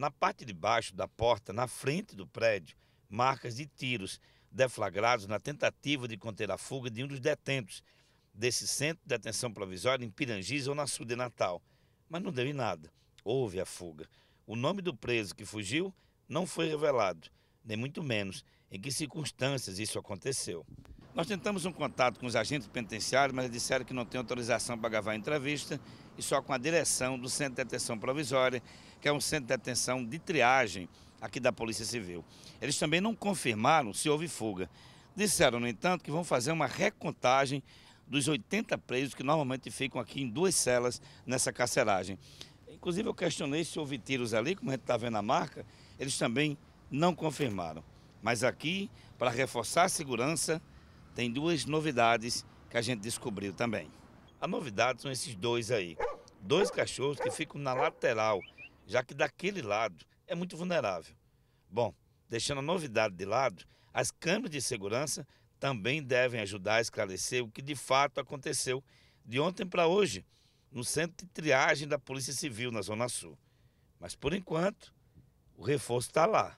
Na parte de baixo da porta, na frente do prédio, marcas de tiros deflagrados na tentativa de conter a fuga de um dos detentos desse centro de detenção provisória em Pirangis ou na sul de Natal. Mas não deu em nada. Houve a fuga. O nome do preso que fugiu não foi revelado, nem muito menos em que circunstâncias isso aconteceu. Nós tentamos um contato com os agentes penitenciários, mas disseram que não tem autorização para gravar entrevista e só com a direção do Centro de Detenção Provisória, que é um centro de detenção de triagem aqui da Polícia Civil. Eles também não confirmaram se houve fuga. Disseram, no entanto, que vão fazer uma recontagem dos 80 presos que normalmente ficam aqui em duas celas nessa carceragem. Inclusive, eu questionei se houve tiros ali, como a gente está vendo na marca, eles também não confirmaram. Mas aqui, para reforçar a segurança, tem duas novidades que a gente descobriu também. A novidade são esses dois aí. Dois cachorros que ficam na lateral, já que daquele lado é muito vulnerável. Bom, deixando a novidade de lado, as câmeras de segurança também devem ajudar a esclarecer o que de fato aconteceu de ontem para hoje no centro de triagem da Polícia Civil na Zona Sul. Mas por enquanto, o reforço está lá.